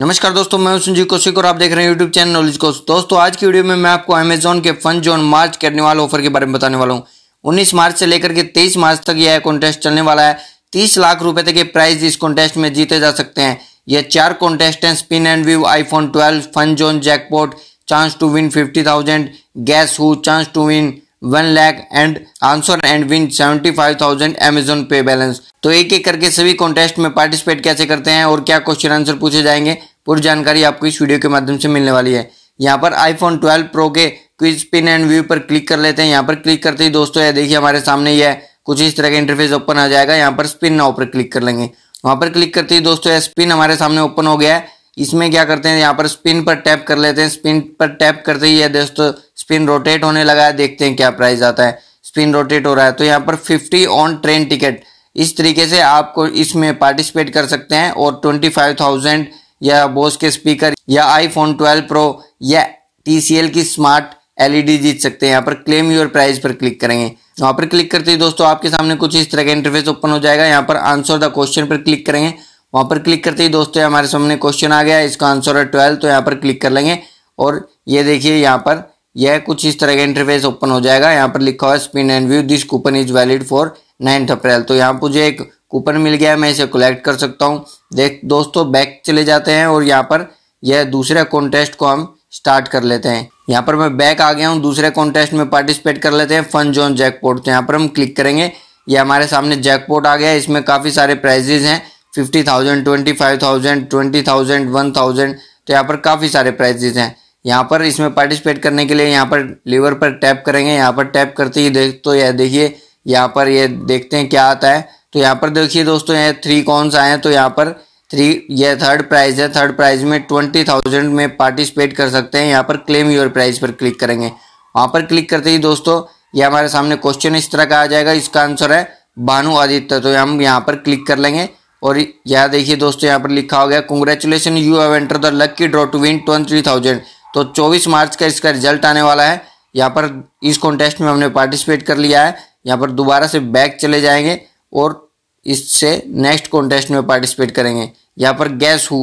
नमस्कार दोस्तों मैं सुनजी कौशिक और आप देख रहे हैं यूट्यूब चैनल नॉलेज कोश दोस्तों आज की वीडियो में मैं आपको अमेजोन के फन जोन मार्च करने वाले ऑफर के बारे में बताने वाला हूँ 19 मार्च से लेकर के 23 मार्च तक यह कॉन्टेस्ट चलने वाला है 30 लाख रुपए तक के प्राइज इस कॉन्टेस्ट में जीते जा सकते हैं यह चार कॉन्टेस्ट हैं spin and view iPhone twelve fun zone jackpot chance to win fifty thousand guess who chance to win one lakh and answer and win seventy five thousand Amazon Pay balance तो एक एक करके सभी कॉन्टेस्ट में participate कैसे करते हैं और क्या क्वेश्चन आंसर पूछे जाएंगे पूरी जानकारी आपको इस वीडियो के माध्यम से मिलने वाली है यहाँ पर आईफोन 12 प्रो के क्विज पिन एंड व्यू पर क्लिक कर लेते हैं यहाँ पर क्लिक करते ही दोस्तों ये देखिए हमारे सामने ये कुछ इस तरह का इंटरफेस ओपन आ जाएगा यहाँ पर स्पिन ना ऊपर क्लिक कर लेंगे वहाँ पर क्लिक करते ही दोस्तों ये स्पिन हमारे सामने ओपन हो गया है इसमें क्या करते हैं यहाँ पर स्पिन पर टैप कर लेते हैं स्पिन पर टैप करते ही है दोस्तों स्पिन रोटेट होने लगा है देखते हैं क्या प्राइस आता है स्पिन रोटेट हो रहा है तो यहाँ पर फिफ्टी ऑन ट्रेन टिकट इस तरीके से आपको इसमें पार्टिसिपेट कर सकते हैं और ट्वेंटी फाइव थाउजेंड या बोस के स्पीकर या आईफोन 12 प्रो या LG smart LED e जीत सकते हैं यहाँ पर क्लेम योर प्राइस पर क्लिक करेंगे यहाँ पर क्लिक करते ही दोस्तों आपके सामने कुछ इस तरह का इंटरफेस ओपन हो जाएगा यहाँ पर आंसर द क्वेश्चन पर क्लिक करेंगे वहाँ पर क्लिक करते ही दोस्तों हमारे सामने क्वेश्चन आ गया इसका आंसर है ट्वेल्व तो यहाँ पर क्लिक कर लेंगे और ये देखिए यहाँ पर यह कुछ इस तरह का इंटरफेस ओपन हो जाएगा यहाँ पर लिखा हुआ spin and view this coupon is valid for ninth April तो यहाँ मुझे एक कूपन मिल गया है मैं इसे कलेक्ट कर सकता हूँ देख दोस्तों बैक चले जाते हैं और यहाँ पर यह दूसरे कॉन्टेस्ट को हम स्टार्ट कर लेते हैं यहाँ पर मैं बैक आ गया हूँ दूसरे कॉन्टेस्ट में पार्टिसिपेट कर लेते हैं फन जोन जैकपोर्ट तो यहाँ पर हम क्लिक करेंगे ये हमारे सामने जैकपोर्ट आ गया इसमें काफ़ी सारे प्राइजेज हैं fifty thousand twenty five thousand twenty thousand one thousand तो यहाँ पर काफ़ी सारे प्राइजेज हैं यहाँ पर इसमें पार्टिसिपेट करने के लिए यहाँ पर लीवर पर टैप करेंगे यहाँ पर टैप करते ही देख तो यह देखिए यहाँ पर ये देखते हैं क्या आता है तो यहाँ पर देखिए दोस्तों ये थ्री कॉन्स आए हैं तो यहाँ पर थ्री यह थर्ड प्राइज है थर्ड प्राइज में ट्वेंटी थाउजेंड में पार्टिसिपेट कर सकते हैं यहाँ पर क्लेम योर प्राइज पर क्लिक करेंगे वहाँ पर क्लिक करते ही दोस्तों ये हमारे सामने क्वेश्चन इस तरह का आ जाएगा इसका आंसर है भानु आदित्य तो हम यहाँ पर क्लिक कर लेंगे और यहाँ देखिए दोस्तों यहाँ पर लिखा हो गया congratulation you have enter the lucky draw to win twenty thousand तो चौबीस मार्च का इसका रिजल्ट आने वाला है यहाँ पर इस कॉन्टेस्ट में हमने पार्टिसिपेट कर लिया है यहाँ पर दोबारा से बैक चले जाएंगे और इससे नेक्स्ट कॉन्टेस्ट में पार्टिसिपेट करेंगे यहाँ पर guess who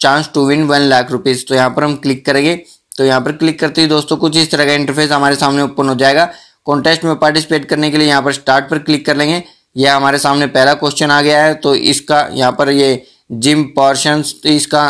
chance to win one lakh rupees तो यहाँ पर हम क्लिक करेंगे तो यहाँ पर क्लिक करते ही दोस्तों कुछ इस तरह का इंटरफेस हमारे सामने ओपन हो जाएगा कॉन्टेस्ट में पार्टिसिपेट करने के लिए यहाँ पर स्टार्ट पर क्लिक कर लेंगे यह हमारे सामने पहला क्वेश्चन आ गया है तो इसका यहाँ पर ये जिम पोर्शन तो इसका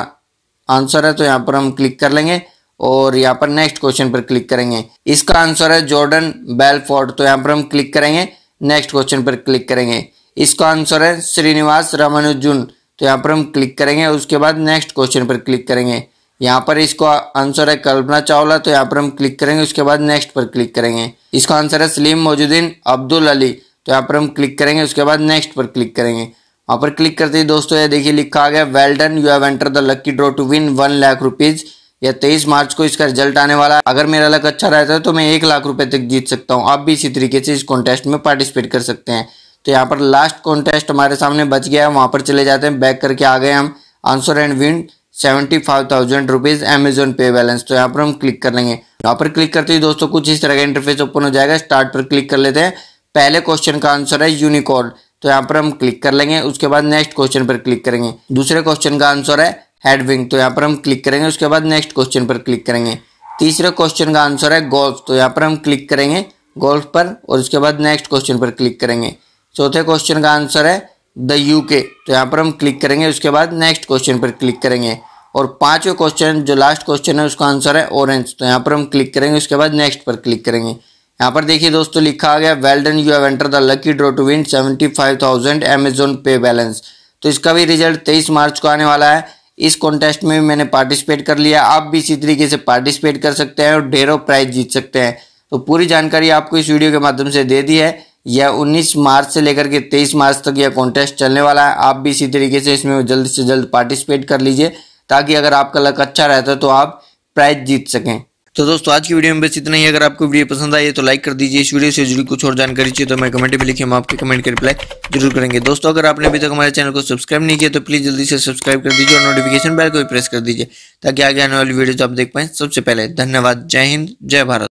आंसर है तो यहाँ पर हम क्लिक कर लेंगे और यहाँ पर नेक्स्ट क्वेश्चन पर क्लिक करेंगे इसका आंसर है जॉर्डन बेलफोर्ड तो यहाँ पर हम क्लिक करेंगे नेक्स्ट क्वेश्चन पर क्लिक करेंगे इसका आंसर है श्रीनिवास रामानुजुन तो यहाँ पर हम क्लिक करेंगे उसके बाद नेक्स्ट क्वेश्चन पर क्लिक करेंगे यहाँ पर इसका आंसर है कल्पना चावला तो यहाँ पर हम क्लिक करेंगे उसके बाद नेक्स्ट पर क्लिक करेंगे इसका आंसर है सलीम मोजुद्दीन अब्दुल अली तो यहाँ पर हम क्लिक करेंगे उसके बाद नेक्स्ट पर क्लिक करेंगे वहाँ पर क्लिक करते ही दोस्तों ये देखिए लिखा आ गया well done you have enter the lucky draw to win one lakh rupees या तेईस मार्च को इसका रिजल्ट आने वाला है अगर मेरा लक अच्छा रहता है तो मैं एक लाख रुपए तक जीत सकता हूँ आप भी इसी तरीके से इस कॉन्टेस्ट में पार्टिसिपेट कर सकते हैं तो यहाँ पर लास्ट कॉन्टेस्ट हमारे सामने बच गया है वहाँ पर चले जाते हैं बैक करके आ गए हम answer and win seventy five thousand rupees Amazon pay balance तो यहाँ पर हम क्लिक कर लेंगे यहाँ पर क्लिक करते ही दोस्तों कुछ इस तरह का इंटरफेस ओपन हो जाएगा स्टार्ट पर क्लिक कर लेते हैं पहले क्वेश्चन का आंसर है यूनिकॉर्न तो यहाँ पर हम क्लिक कर लेंगे उसके बाद नेक्स्ट क्वेश्चन पर क्लिक करेंगे दूसरे क्वेश्चन का आंसर है हेडविंग तो यहाँ पर हम क्लिक करेंगे उसके बाद नेक्स्ट क्वेश्चन पर क्लिक करेंगे तीसरे क्वेश्चन का आंसर है गोल्फ तो यहाँ पर हम क्लिक करेंगे गोल्फ पर और उसके बाद नेक्स्ट क्वेश्चन पर क्लिक करेंगे चौथे क्वेश्चन का आंसर है द यूके तो यहाँ पर हम क्लिक करेंगे उसके बाद नेक्स्ट क्वेश्चन पर क्लिक करेंगे और पांचवें क्वेश्चन जो लास्ट क्वेश्चन है उसका आंसर है ऑरेंज तो यहाँ पर हम क्लिक करेंगे उसके बाद नेक्स्ट पर क्लिक करेंगे यहाँ पर देखिए दोस्तों लिखा गया well done you have enter the lucky draw to win seventy five thousand Amazon pay balance तो इसका भी रिजल्ट तेईस मार्च को आने वाला है इस कॉन्टेस्ट में भी मैंने पार्टिसिपेट कर लिया आप भी इसी तरीके से पार्टिसिपेट कर सकते हैं और ढेरों प्राइज जीत सकते हैं तो पूरी जानकारी आपको इस वीडियो के माध्यम से दे दी है यह उन्नीस मार्च से लेकर के तेईस मार्च तक यह कॉन्टेस्ट चलने वाला है आप भी इसी तरीके से इसमें जल्द से जल्द पार्टिसिपेट कर लीजिए ताकि अगर आपका लक अच्छा रहता है तो आप प्राइज जीत सकें तो दोस्तों आज की वीडियो में बस इतना ही अगर आपको वीडियो पसंद आई है तो लाइक कर दीजिए इस वीडियो से जुड़ी कुछ और जानकारी चाहिए तो मैं कमेंट में लिखे हम आपके कमेंट के रिप्लाई जरूर करेंगे दोस्तों अगर आपने अभी तक हमारे चैनल को सब्सक्राइब नहीं किया तो प्लीज़ जल्दी से सब्सक्राइब कर दीजिए और नोटिफिकेशन बैल को भी प्रेस कर दीजिए ताकि आगे आने वाली वीडियो आप देख पाएँ सबसे पहले धन्यवाद जय हिंद जय भारत